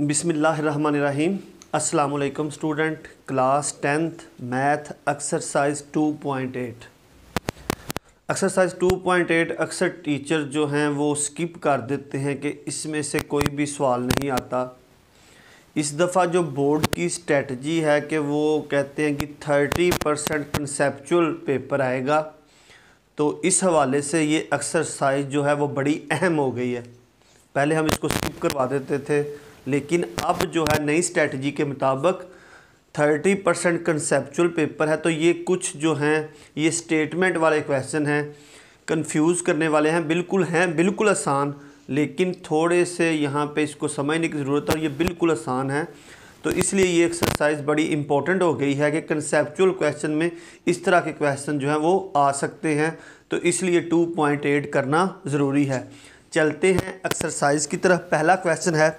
बिसमीम् अस्सलाम student class tenth math exercise 2.8 exercise eight अक्सर teacher जो हैं वो स्किप कर देते हैं कि इसमें से कोई भी सवाल नहीं आता इस दफ़ा जो बोर्ड की स्ट्रेटजी है कि वो कहते हैं कि 30 परसेंट कंसेपचुअल पेपर आएगा तो इस हवाले से ये एक्सरसाइज जो है वो बड़ी अहम हो गई है पहले हम इसको स्किप करवा देते थे लेकिन अब जो है नई स्ट्रेटजी के मुताबिक थर्टी परसेंट कंसेप्चुअल पेपर है तो ये कुछ जो हैं ये स्टेटमेंट वाले क्वेश्चन हैं कंफ्यूज करने वाले हैं बिल्कुल हैं बिल्कुल आसान लेकिन थोड़े से यहाँ पे इसको समझने की ज़रूरत है और ये बिल्कुल आसान है तो इसलिए ये एक्सरसाइज बड़ी इंपॉर्टेंट हो गई है कि कंसेपचुअल क्वेश्चन में इस तरह के क्वेश्चन जो हैं वो आ सकते हैं तो इसलिए 2.8 करना ज़रूरी है चलते हैं एक्सरसाइज की तरफ पहला क्वेश्चन है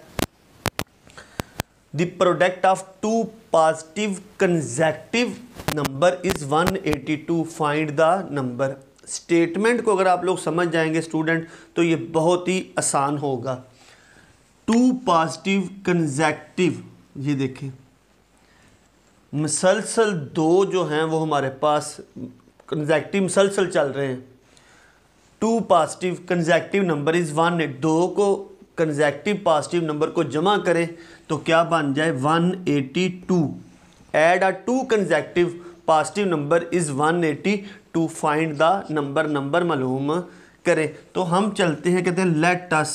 the product of two positive consecutive number is 182 find the number statement को अगर आप लोग समझ जाएंगे स्टूडेंट तो ये बहुत ही आसान होगा टू पॉजिटिव कंजैक्टिव ये देखें मसलसल दो जो हैं वो हमारे पास कंजैक्टिव मसलसल चल रहे हैं two positive consecutive number is one दो को कंजैक्टिव पॉजिटिव नंबर को जमा करें तो क्या बन जाए 182 एड आ two consecutive positive number is 182 find the number number मालूम करें तो हम चलते हैं कहते हैं let us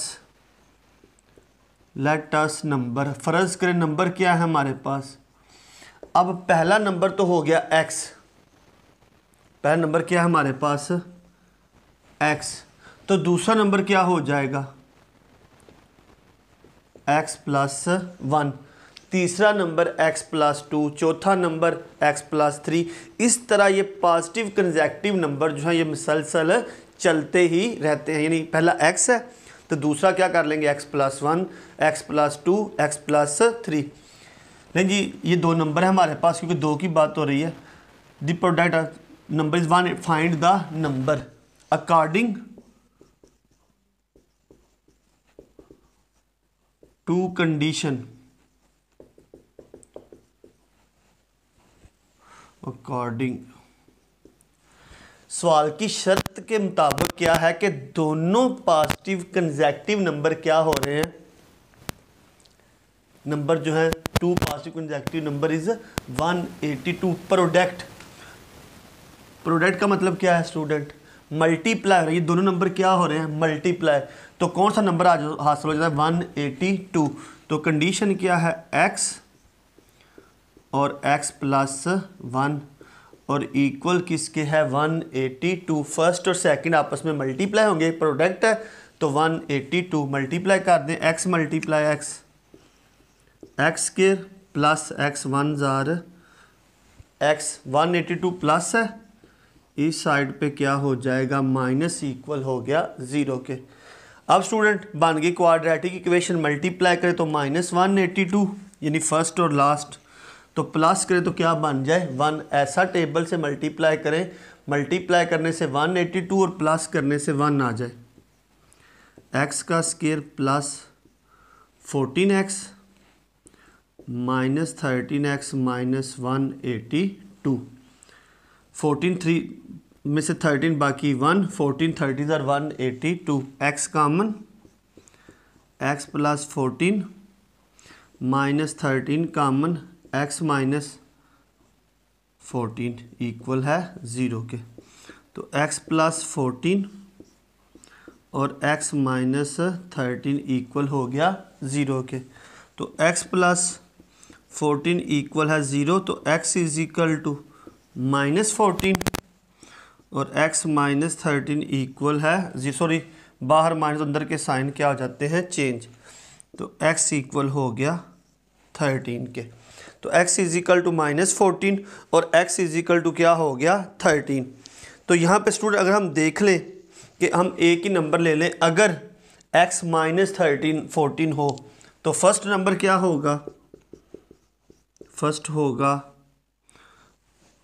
let us number फ़र्ज़ करें नंबर क्या है हमारे पास अब पहला नंबर तो हो गया एक्स पहला नंबर क्या है हमारे पास एक्स तो दूसरा नंबर क्या हो जाएगा एक्स प्लस वन तीसरा नंबर x प्लस टू चौथा नंबर x प्लस थ्री इस तरह ये पॉजिटिव कंजेक्टिव नंबर जो है ये मुसलसल चलते ही रहते हैं यानी पहला x है तो दूसरा क्या कर लेंगे x plus one x plus two x plus three नहीं जी ये दो नंबर है हमारे पास क्योंकि दो की बात हो रही है the product number is one find the number according to condition according सवाल की शर्त के मुताबिक क्या है कि दोनों पॉजिटिव कंजेक्टिव नंबर क्या हो रहे हैं नंबर जो है two positive consecutive number is 182 product product का मतलब क्या है स्टूडेंट मल्टीप्लाई ये दोनों नंबर क्या हो रहे हैं मल्टीप्लाई तो कौन सा नंबर हासिल हो जाता है वन एटी टू तो कंडीशन क्या है एक्स और एक्स प्लस वन और इक्वल किसके है 182 फर्स्ट और सेकंड आपस में मल्टीप्लाई होंगे प्रोडक्ट है तो 182 मल्टीप्लाई कर दें एक्स मल्टीप्लाई एक्स एक्स के प्लस एक्स वन ज़ार x one eighty two plus है इस साइड पे क्या हो जाएगा माइनस इक्वल हो गया ज़ीरो के अब स्टूडेंट बन गई क्वाड्रेटिक इक्वेशन मल्टीप्लाई करें तो माइनस वन एट्टी टू यानी फर्स्ट और लास्ट तो प्लस करें तो क्या बन जाए वन ऐसा टेबल से मल्टीप्लाई करें मल्टीप्लाई करने से वन एट्टी टू और प्लस करने से वन आ जाए एक्स का square plus fourteen x minus thirteen x minus one eighty two fourteen three में से थर्टीन बाकी one fourteen thirteens are one eighty two x common x plus fourteen minus thirteen common x minus fourteen equal है zero के तो x plus fourteen और x minus thirteen equal हो गया zero के तो एक्स प्लस फोर्टीन इक्वल है zero तो x is equal to minus fourteen और x माइनस थर्टीन इक्वल है जी सॉरी बाहर माइनस अंदर के साइन क्या हो जाते हैं चेंज तो x इक्वल हो गया थर्टीन के तो x is equal to minus fourteen और x इज इक्वल टू क्या हो गया थर्टीन तो यहाँ पे स्टूडेंट अगर हम देख लें कि हम एक ही नंबर ले लें अगर x माइनस थर्टीन फोर्टीन हो तो फर्स्ट नंबर क्या होगा फर्स्ट होगा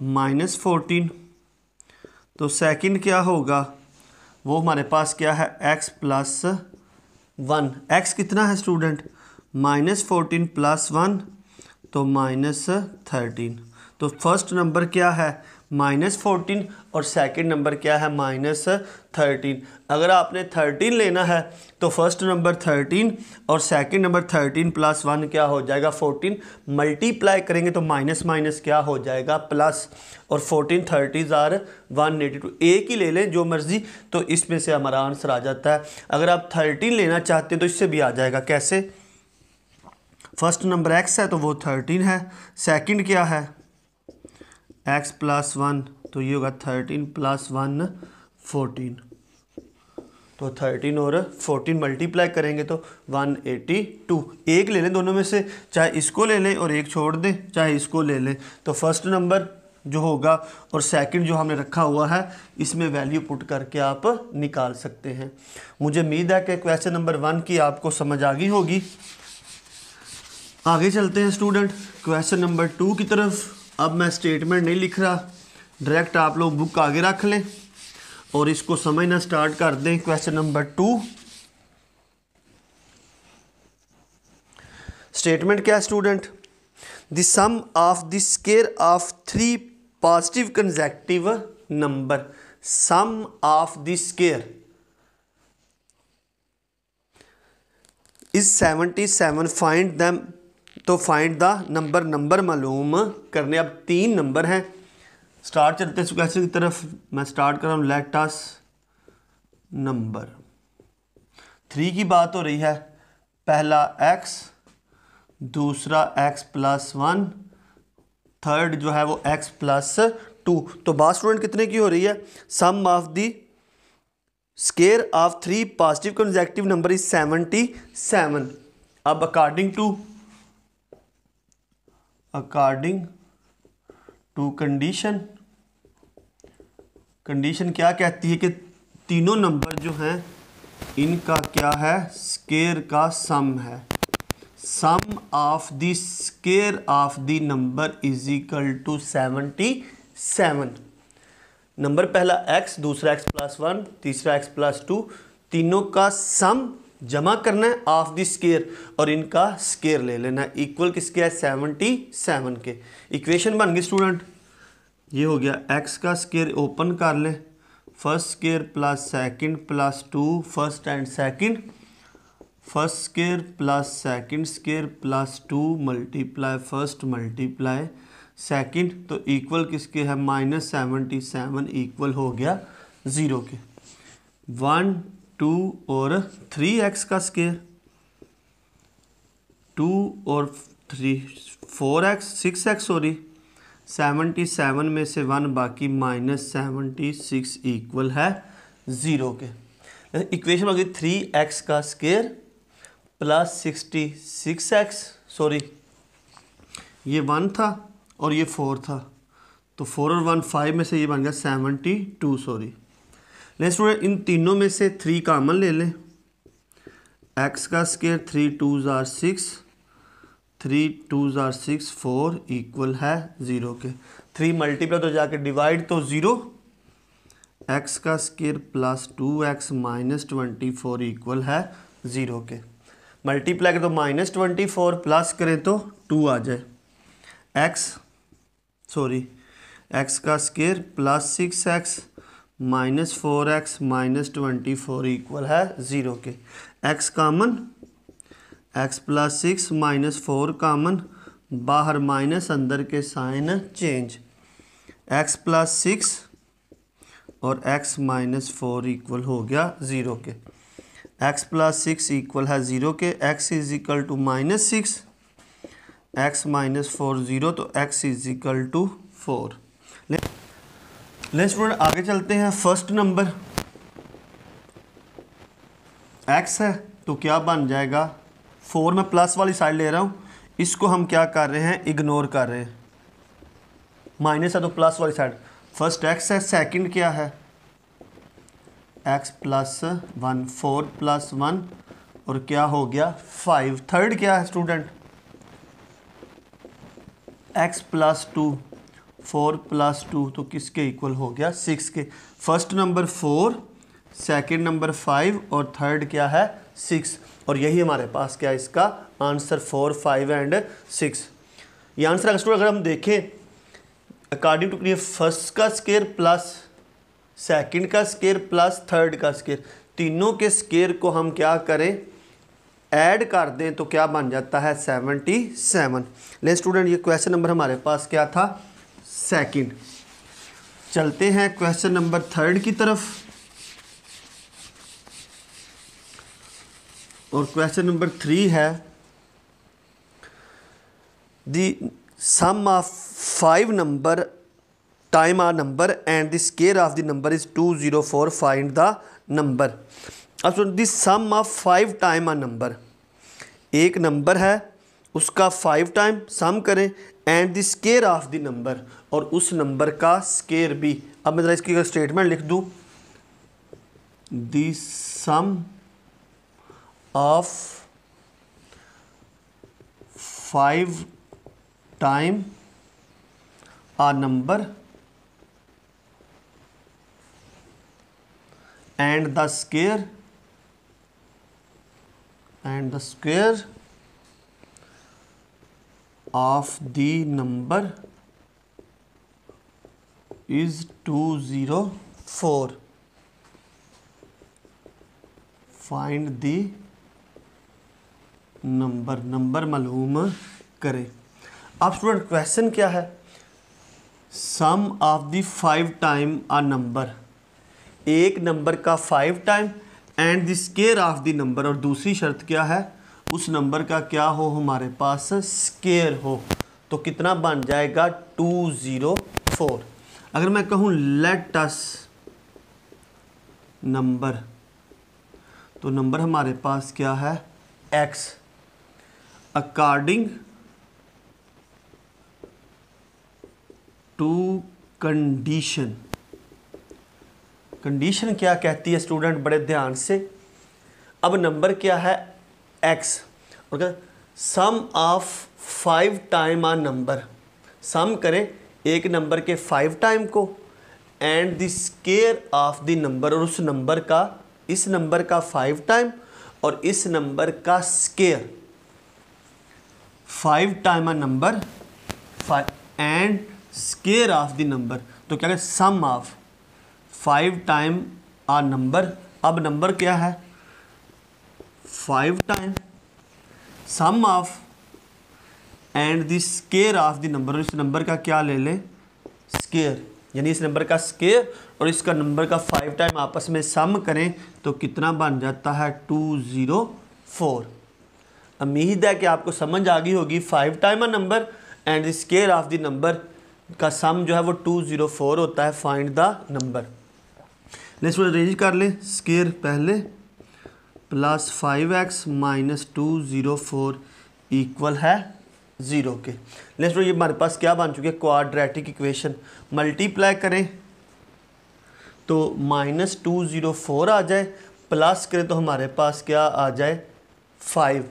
माइनस फोर्टीन तो सेकंड क्या होगा वो हमारे पास क्या है एक्स प्लस वन एक्स कितना है student minus fourteen plus one तो माइनस थर्टीन तो फर्स्ट नंबर क्या है माइनस फोर्टीन और सेकंड नंबर क्या है माइनस थर्टीन अगर आपने थर्टीन लेना है तो फर्स्ट नंबर थर्टीन और second number thirteen plus one क्या हो जाएगा फोर्टीन मल्टीप्लाई करेंगे तो माइनस माइनस क्या हो जाएगा प्लस और fourteen thirteens are one eighty two एक ही ले लें जो मर्ज़ी तो इसमें से हमारा आंसर आ जाता है अगर आप थर्टीन लेना चाहते हैं तो इससे भी आ जाएगा कैसे फर्स्ट नंबर एक्स है तो वो थर्टीन है सेकंड क्या है एक्स प्लस वन तो ये होगा थर्टीन प्लस वन फोर्टीन तो थर्टीन और फोर्टीन मल्टीप्लाई करेंगे तो वन एटी टू एक ले लें दोनों में से चाहे इसको ले लें और एक छोड़ दें चाहे इसको ले लें तो फर्स्ट नंबर जो होगा और सेकंड जो हमने रखा हुआ है इसमें वैल्यू पुट करके आप निकाल सकते हैं मुझे उम्मीद है कि क्वेश्चन नंबर वन की आपको समझ आ गई होगी आगे चलते हैं स्टूडेंट क्वेश्चन नंबर टू की तरफ अब मैं स्टेटमेंट नहीं लिख रहा डायरेक्ट आप लोग बुक आगे रख लें और इसको समझना स्टार्ट कर दें क्वेश्चन नंबर टू स्टेटमेंट क्या student the sum of the square of three positive consecutive number sum of the square is seventy seven find them तो फाइंड द नंबर नंबर मालूम करने अब तीन नंबर हैं स्टार्ट चलते हैं सुकैसे की तरफ मैं स्टार्ट कर रहा हूँ लेटस नंबर थ्री की बात हो रही है पहला एक्स दूसरा एक्स प्लस वन थर्ड जो है वो एक्स प्लस टू तो बात स्टूडेंट कितने की हो रही है sum of the square of three positive consecutive number is seventy seven अब according to according to condition condition क्या कहती है कि तीनों नंबर जो हैं इनका क्या है स्केयर का सम है sum of the square of the number is equal to seventy seven number पहला एक्स दूसरा एक्स प्लस वन तीसरा एक्स प्लस टू तीनों का सम जमा करना है ऑफ द स्केयर और इनका स्केयर ले लेना है इक्वल किसके है सेवनटी सेवन के इक्वेशन बन गई स्टूडेंट ये हो गया एक्स का स्केयर ओपन कर लें first square plus second plus two first and second first square plus second square plus two multiply first multiply second तो इक्वल किसके है माइनस सेवनटी सेवन इक्वल हो गया ज़ीरो के वन टू और थ्री एक्स का स्केयर टू और three four x six x sorry seventy seven में से वन बाकी माइनस सेवनटी सिक्स इक्वल है ज़ीरो के इक्वेशन होगी थ्री एक्स का square plus sixty six x sorry ये वन था और ये फोर था तो फोर और वन फाइव में से ये बन गया सेवनटी टू सॉरी स्टूडेंट इन तीनों में से थ्री कामन ले लें एक्स का स्केयर थ्री टू ज़ार सिक्स थ्री टू ज़ार सिक्स फोर इक्वल है ज़ीरो के थ्री मल्टीप्लाई तो जाके डिवाइड तो ज़ीरो एक्स का square plus two x minus twenty four equal है ज़ीरो के मल्टीप्लाई करें तो माइनस ट्वेंटी फोर प्लस करें तो टू आ जाए एक्स सॉरी एक्स का square plus six x minus four x minus twenty four equal है ज़ीरो के x common x plus six minus four common बाहर माइनस अंदर के sign change x plus six और एक्स माइनस फोर इक्वल हो गया ज़ीरो के एक्स प्लस सिक्स इक्वल है ज़ीरो के x is equal to minus six x minus four zero तो x is equal to four let's student आगे चलते हैं फर्स्ट नंबर एक्स है तो क्या बन जाएगा फोर में प्लस वाली साइड ले रहा हूँ इसको हम क्या कर रहे हैं इग्नोर कर रहे हैं माइनस है तो प्लस वाली साइड फर्स्ट एक्स है सेकंड क्या है x plus one four plus one और क्या हो गया फाइव थर्ड क्या है student x plus two four plus two तो किसके इक्वल हो गया सिक्स के first number four second number five और थर्ड क्या है सिक्स और यही हमारे पास क्या इसका answer four five and six ये आंसर अगर स्टूडेंट अगर हम देखें अकॉर्डिंग टू क्लियर फर्स्ट का स्केयर प्लस सेकंड का स्केयर प्लस थर्ड का स्केयर तीनों के स्केयर को हम क्या करें ऐड कर दें तो क्या बन जाता है सेवनटी सेवन ले स्टूडेंट ये क्वेश्चन नंबर हमारे पास क्या था सेकंड चलते हैं क्वेश्चन नंबर थर्ड की तरफ और क्वेश्चन नंबर थ्री है the sum of five number time a number and the square of the number is two zero four find the number अब सुन the sum of five time a number एक number है उसका five time sum करें and the square of the number और उस number का square भी अब मैं ज़रा इसकी अगर स्टेटमेंट लिख दूँ sum of five time a number and the square and the square of the number is two zero four find the number number मालूम करें अब स्टूडेंट क्वेश्चन क्या है sum of the five time a number एक number का five time and the square of the number और दूसरी शर्त क्या है उस नंबर का क्या हो हमारे पास स्केयर हो तो कितना बन जाएगा टू ज़ीरो फोर अगर मैं कहूं लेट अस नंबर तो नंबर हमारे पास क्या है x according to condition condition क्या कहती है स्टूडेंट बड़े ध्यान से अब नंबर क्या है x okay sum of five time a number sum करें एक नंबर के फाइव टाइम को and the square of the number और उस नंबर का इस नंबर का फाइव टाइम और इस नंबर का square five time a number and square of the number तो क्या sum of five time a number अब नंबर क्या है five time sum of and the square of the number इस नंबर का क्या ले लें स्केयर यानी इस नंबर का स्केयर और इसका नंबर का फाइव टाइम आपस में सम करें तो कितना बन जाता है टू ज़ीरो फोर उम्मीद है कि आपको समझ आ गई होगी five time a number and the square of the number का सम जो है वो टू ज़ीरो फोर होता है find the number let's arrange कर लें स्केयर पहले plus five x minus two zero four equal है ज़ीरो के लेकिन ये हमारे पास क्या बन चुकी है क्वाड्रेटिक इक्वेशन मल्टीप्लाई करें तो माइनस टू ज़ीरो फोर आ जाए प्लस करें तो हमारे पास क्या आ जाए फाइव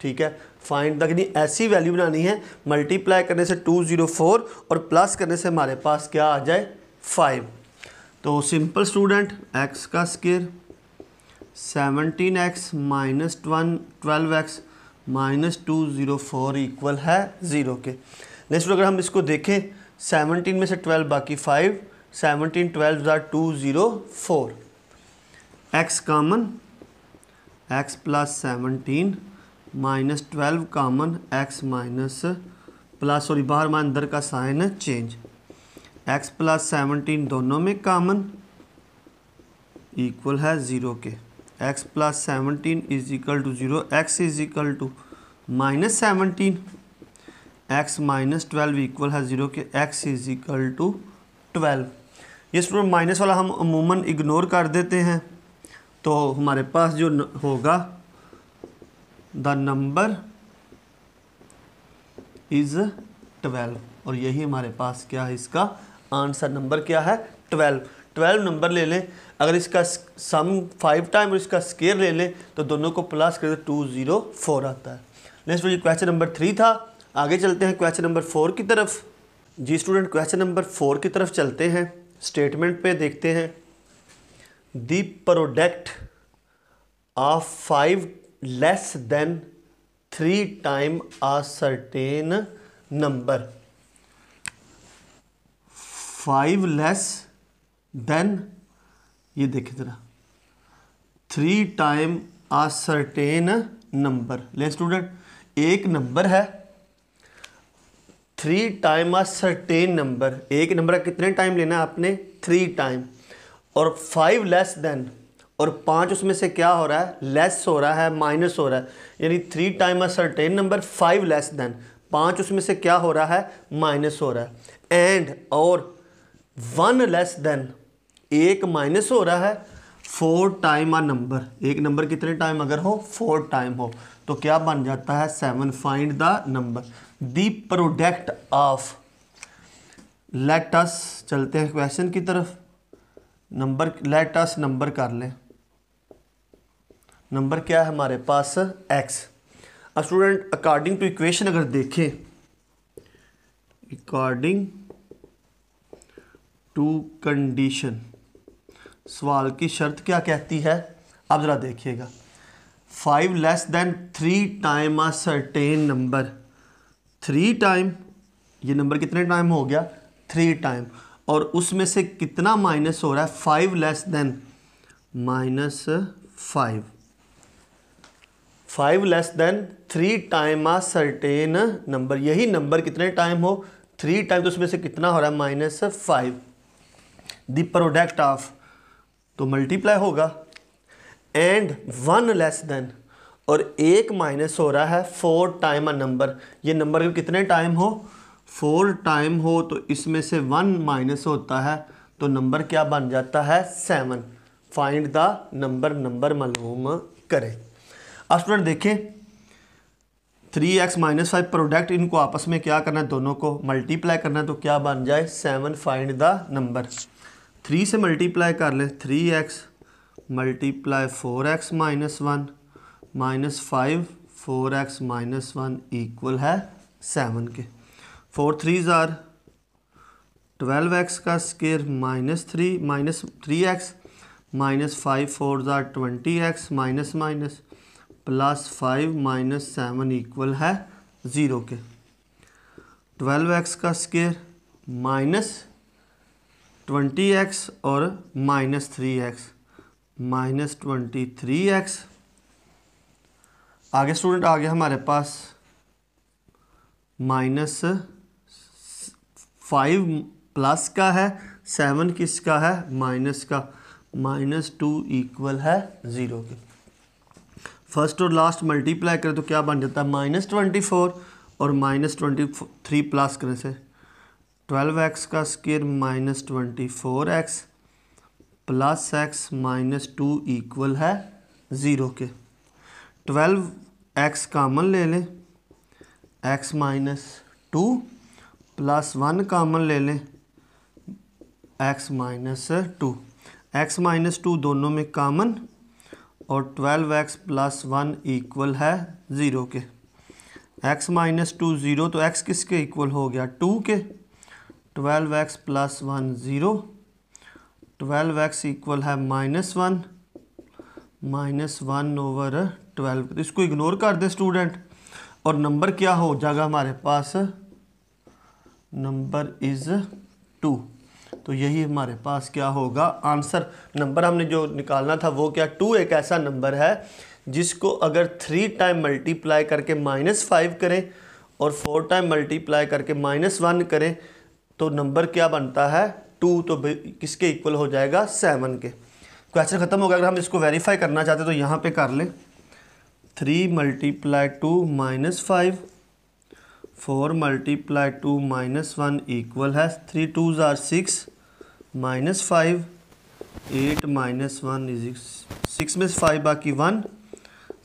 ठीक है फाइन तक नहीं ऐसी वैल्यू बनानी है मल्टीप्लाई करने से टू ज़ीरो फोर और प्लस करने से हमारे पास क्या आ जाए फाइव तो सिंपल स्टूडेंट एक्स का स्केयर सेवनटीन एक्स माइनस ट्वन twelve x minus two zero four equal है ज़ीरो के नेक्स्ट अगर हम इसको देखें सेवनटीन में से ट्वेल्व बाकी फाइव सेवनटीन ट्वेल्व ज़ार two zero four x common x plus seventeen minus twelve common x minus plus sorry बाहर में अंदर का साइन है चेंज एक्स प्लस सेवनटीन दोनों में कामन इक्वल है ज़ीरो के x plus seventeen is equal to zero x is equal to minus seventeen x minus twelve equal है ज़ीरो के x is equal to twelve ये student minus वाला हम अमूमन इग्नोर कर देते हैं तो हमारे पास जो होगा द नंबर इज़ ट्वेल्व और यही हमारे पास क्या है इसका आंसर नंबर क्या है ट्वेल्व 12 नंबर ले लें अगर इसका सम फाइव टाइम और इसका स्केयर ले लें तो दोनों को प्लस करें तो टू ज़ीरो फोर आता है नेक्स्ट ये क्वेश्चन नंबर थ्री था आगे चलते हैं क्वेश्चन नंबर फोर की तरफ जी स्टूडेंट क्वेश्चन नंबर फोर की तरफ चलते हैं स्टेटमेंट पे देखते हैं the product of five less than three time a certain number five less than ये देखिए ज़रा three time a certain number ले स्टूडेंट एक नंबर है three time a certain number एक नंबर का कितने टाइम लेना है आपने थ्री टाइम और फाइव लेस देन और पाँच उसमें से क्या हो रहा है लेस हो रहा है माइनस हो रहा है यानी three time a certain number five less than पाँच उसमें से क्या हो रहा है माइनस हो रहा है एंड और वन लेस देन एक माइनस हो रहा है फोर टाइम आ नंबर एक नंबर कितने टाइम अगर हो फोर टाइम हो तो क्या बन जाता है seven find the number the product of let us चलते हैं क्वेश्चन की तरफ नंबर लेट अस नंबर कर लें नंबर क्या है हमारे पास एक्स अब स्टूडेंट अकॉर्डिंग टू इक्वेशन अगर देखें अकॉर्डिंग टू कंडीशन सवाल की शर्त क्या कहती है आप ज़रा देखिएगा five less than three time a certain number three time ये नंबर कितने टाइम हो गया थ्री टाइम और उसमें से कितना माइनस हो रहा है five less than minus five five less than three time a certain number यही नंबर कितने टाइम हो थ्री टाइम तो उसमें से कितना हो रहा है minus five the product of तो मल्टीप्लाई होगा एंड वन लेस देन और एक माइनस हो रहा है फोर टाइम अ नंबर ये नंबर कितने टाइम हो फोर टाइम हो तो इसमें से वन माइनस होता है तो नंबर क्या बन जाता है seven find the number number मालूम करें अब स्टूडेंट देखें three x minus five product इनको आपस में क्या करना है दोनों को मल्टीप्लाई करना है तो क्या बन जाए seven find the number three से मल्टीप्लाई कर ले three x multiply four x minus one minus five four x minus one equal है सेवन के फोर थ्री ज़ार ट्वेल्व एक्स का square minus three minus three x minus five four ज़ार twenty x minus minus plus five minus seven equal है zero के twelve x का square minus twenty x और minus three x minus twenty three x आगे student आ गया हमारे पास minus five plus का है सेवन किसका है माइनस का माइनस टू इक्वल है ज़ीरो के फर्स्ट और लास्ट मल्टीप्लाई करें तो क्या बन जाता है माइनस ट्वेंटी फोर और माइनस ट्वेंटी थ्री प्लस करें से ट्वेल्व एक्स का square minus twenty four x plus x minus two equal है ज़ीरो के ट्वेल्व एक्स कामन ले लें x minus two plus one common ले लें x minus two x minus two दोनों में कामन और twelve x plus one equal है ज़ीरो के एक्स माइनस टू ज़ीरो तो एक्स किसके इक्वल हो गया टू के twelve x plus one zero twelve x equal है minus one minus one over twelve तो इसको इग्नोर कर दे स्टूडेंट और नंबर क्या हो जाएगा हमारे पास नंबर इज़ टू तो यही हमारे पास क्या होगा आंसर नंबर हमने जो निकालना था वो क्या टू एक ऐसा नंबर है जिसको अगर थ्री टाइम मल्टीप्लाई करके माइनस फाइव करें और फोर टाइम मल्टीप्लाई करके माइनस वन करें तो नंबर क्या बनता है टू तो किसके इक्वल हो जाएगा सेवन के क्वेश्चन तो ख़त्म हो गया अगर हम इसको वेरीफाई करना चाहते तो यहाँ पे कर लें three multiply two minus five four multiply two minus one equal है थ्री टू ज़ार six minus five eight minus one is six में फाइव बाकी वन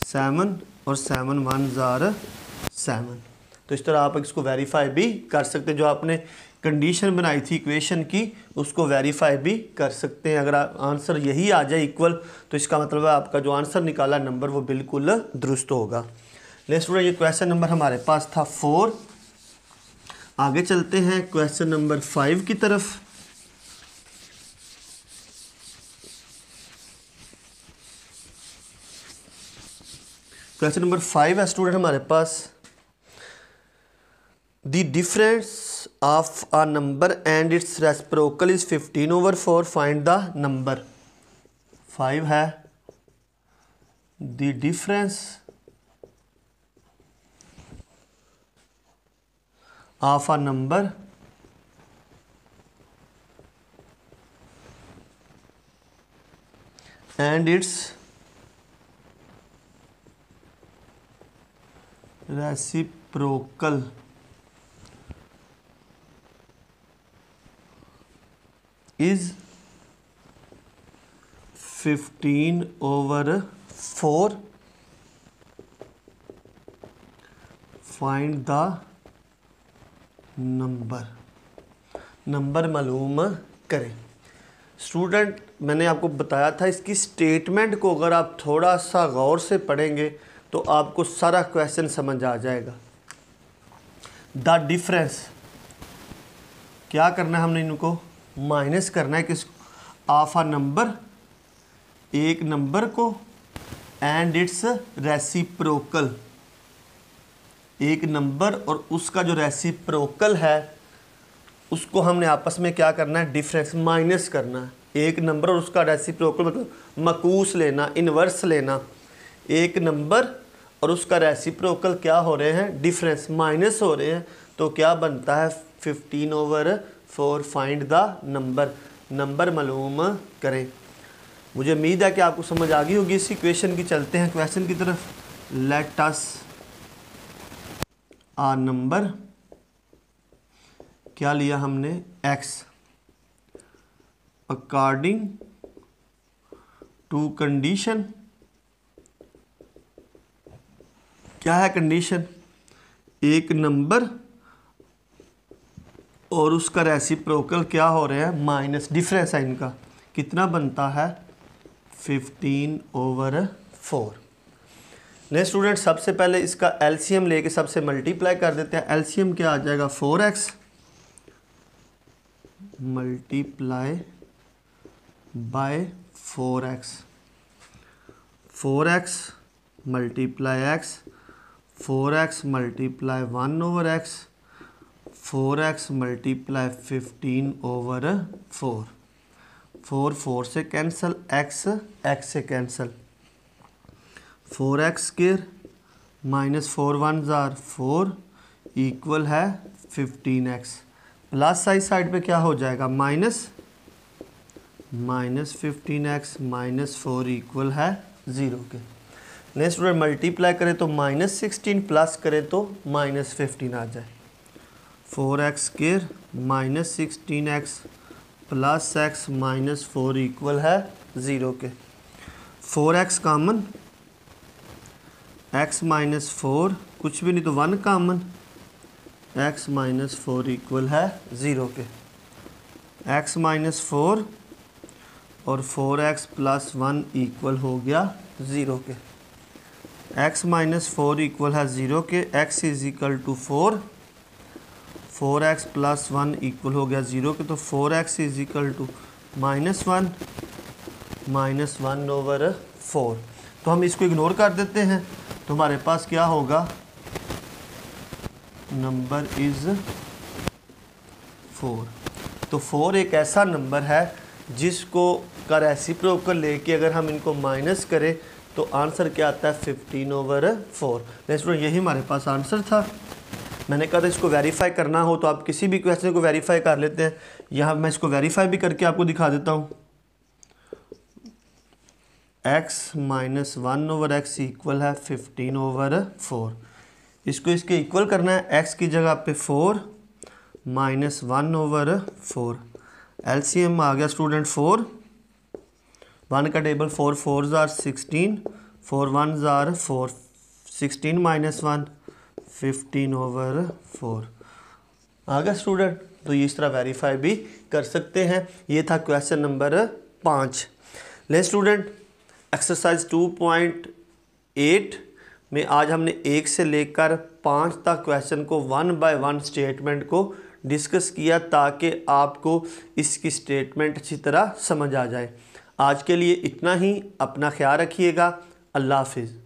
सेवन और सेवन वन ज़ार सेवन तो इस तरह आप इसको वेरीफाई भी कर सकते हैं जो आपने कंडीशन बनाई थी इक्वेशन की उसको वेरीफाई भी कर सकते हैं अगर आंसर यही आ जाए इक्वल तो इसका मतलब है आपका जो आंसर निकाला नंबर वो बिल्कुल दुरुस्त होगा ले स्टूडेंट ये क्वेश्चन नंबर हमारे पास था फोर आगे चलते हैं क्वेश्चन नंबर फाइव की तरफ क्वेश्चन नंबर फाइव है स्टूडेंट हमारे पास the difference of a number and its reciprocal is 15 over 4 find the number 5 है the difference of a number and its reciprocal is fifteen over four find the number number मालूम करें student मैंने आपको बताया था इसकी स्टेटमेंट को अगर आप थोड़ा सा गौर से पढ़ेंगे तो आपको सारा क्वेश्चन समझ आ जाएगा द डिफरेंस क्या करना है हमने इनको माइनस करना है किस ऑफ आ नंबर एक नंबर को एंड इट्स रेसिप्रोकल एक नंबर और उसका जो रेसिप्रोकल है उसको हमने आपस में क्या करना है डिफरेंस माइनस करना है एक नंबर और उसका रेसिप्रोकल मतलब मकूस लेना इनवर्स लेना एक नंबर और उसका रेसिप्रोकल क्या हो रहे हैं डिफरेंस माइनस हो रहे हैं तो क्या बनता है fifteen over four find the number number मालूम करें मुझे उम्मीद है कि आपको समझ आ गई होगी इसी क्वेश्चन की चलते हैं क्वेश्चन की तरफ लेट अस आ नंबर क्या लिया हमने एक्स अकॉर्डिंग टू कंडीशन क्या है कंडीशन एक नंबर और उसका रेसिप्रोकल क्या हो रहा है माइनस डिफरेंस है इनका कितना बनता है fifteen over four next student सबसे पहले इसका एलसीएम लेके सबसे मल्टीप्लाई कर देते हैं एलसीएम क्या आ जाएगा four x multiply by four x four x multiply x four x multiply one over x four x multiply fifteen over four four four से कैंसिल एक्स एक्स से cancel four x square minus four one ज़ार four equal है fifteen x plus size side पे क्या हो जाएगा minus minus fifteen x minus four equal है zero के नेक्स्ट मल्टीप्लाई करें तो माइनस सिक्सटीन प्लस करें तो माइनस फिफ्टीन आ जाए four x square minus sixteen x plus x minus four equal है ज़ीरो के four x common x minus four कुछ भी नहीं तो one common x minus four equal है ज़ीरो के एक्स माइनस फोर और four x plus one equal हो गया ज़ीरो के एक्स माइनस फोर इक्वल है ज़ीरो के x is equal to four four x plus one equal हो गया ज़ीरो के तो four x is equal to minus one minus one over four तो हम इसको इग्नोर कर देते हैं तो हमारे पास क्या होगा नंबर इज़ फोर तो फोर एक ऐसा नंबर है जिसको का रेसी प्रोकर लेके अगर हम इनको माइनस करें तो आंसर क्या आता है फिफ्टीन ओवर फोर नेक्स्ट यही हमारे पास आंसर था मैंने कहा था इसको वेरीफाई करना हो तो आप किसी भी क्वेश्चन को वेरीफाई कर लेते हैं यहाँ मैं इसको वेरीफाई भी करके आपको दिखा देता हूँ x minus one over x equal है फिफ्टीन ओवर फोर इसको इसके इक्वल करना है एक्स की जगह पे four minus one over four एम आ गया स्टूडेंट फोर वन का टेबल फोर फोर ज़ार सिक्सटीन फोर वन ज़ार four sixteen minus one fifteen over four आ गया स्टूडेंट तो ये इस तरह वेरीफाई भी कर सकते हैं ये था क्वेश्चन नंबर पाँच ले student exercise two point eight में आज हमने एक से लेकर पाँच तक क्वेश्चन को वन बाय वन स्टेटमेंट को डिस्कस किया ताकि आपको इसकी स्टेटमेंट अच्छी तरह समझ आ जाए आज के लिए इतना ही अपना ख्याल रखिएगा अल्लाह हाफिज़